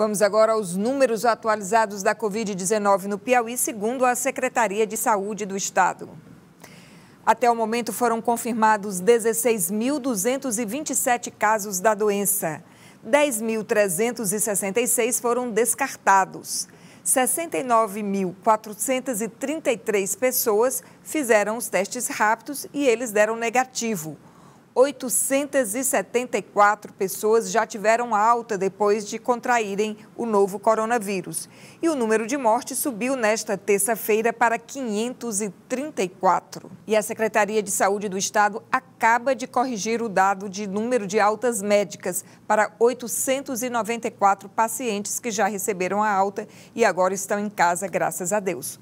Vamos agora aos números atualizados da Covid-19 no Piauí, segundo a Secretaria de Saúde do Estado. Até o momento foram confirmados 16.227 casos da doença. 10.366 foram descartados. 69.433 pessoas fizeram os testes rápidos e eles deram negativo. 874 pessoas já tiveram alta depois de contraírem o novo coronavírus. E o número de mortes subiu nesta terça-feira para 534. E a Secretaria de Saúde do Estado acaba de corrigir o dado de número de altas médicas para 894 pacientes que já receberam a alta e agora estão em casa, graças a Deus.